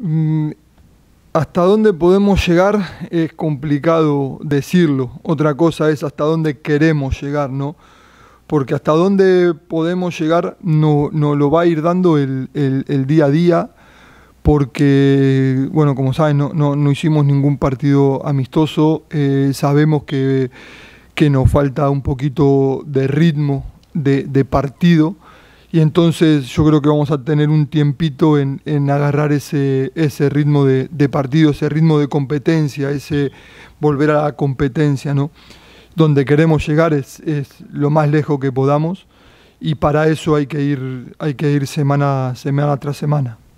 Mm, hasta dónde podemos llegar es complicado decirlo. Otra cosa es hasta dónde queremos llegar, ¿no? Porque hasta dónde podemos llegar nos no lo va a ir dando el, día a día, porque, bueno, como saben, no, no, hicimos ningún partido amistoso, eh, sabemos que, que, nos falta un poquito de ritmo de, de partido y entonces yo creo que vamos a tener un tiempito en, agarrar ese, ese ritmo de, partido, ese ritmo de competencia, ese volver a la competencia, ¿no? Donde queremos llegar es, es lo más lejos que podamos y para eso hay que ir, hay que ir semana, semana tras semana.